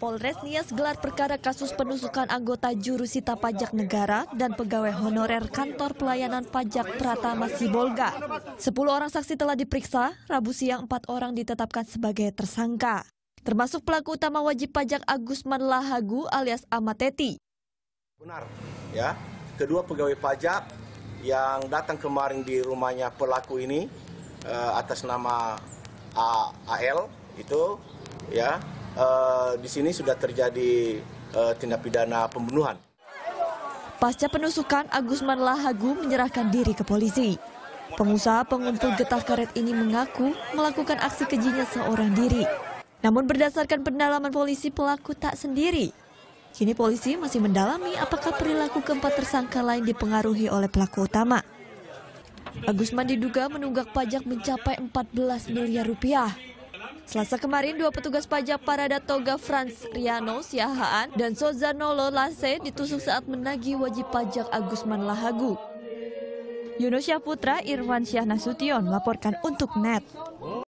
Polres Nias gelar perkara kasus penusukan anggota jurusita pajak negara dan pegawai honorer kantor pelayanan pajak Pratama Sibolga. Sepuluh orang saksi telah diperiksa, Rabu siang empat orang ditetapkan sebagai tersangka. Termasuk pelaku utama wajib pajak Agus Lahagu alias Amateti. Benar, ya. Kedua pegawai pajak yang datang kemarin di rumahnya pelaku ini uh, atas nama A AL itu ya Eh, di sini sudah terjadi uh, tindak pidana pembunuhan. Pasca penusukan, Agusman Lahagu menyerahkan diri ke polisi. Pengusaha pengumpul getah karet ini mengaku melakukan aksi kejinya seorang diri. Namun berdasarkan pendalaman polisi, pelaku tak sendiri. Kini polisi masih mendalami apakah perilaku keempat tersangka lain dipengaruhi oleh pelaku utama. Agusman diduga menunggak pajak mencapai 14 miliar rupiah. Selasa kemarin, dua petugas pajak Parada Toga Franz Riano Siahaan dan Sozanolo Lase ditusuk saat menagih wajib pajak Agusman Lahagu. Yunus Syahputra, Irwan Syah Nasution melaporkan untuk NET.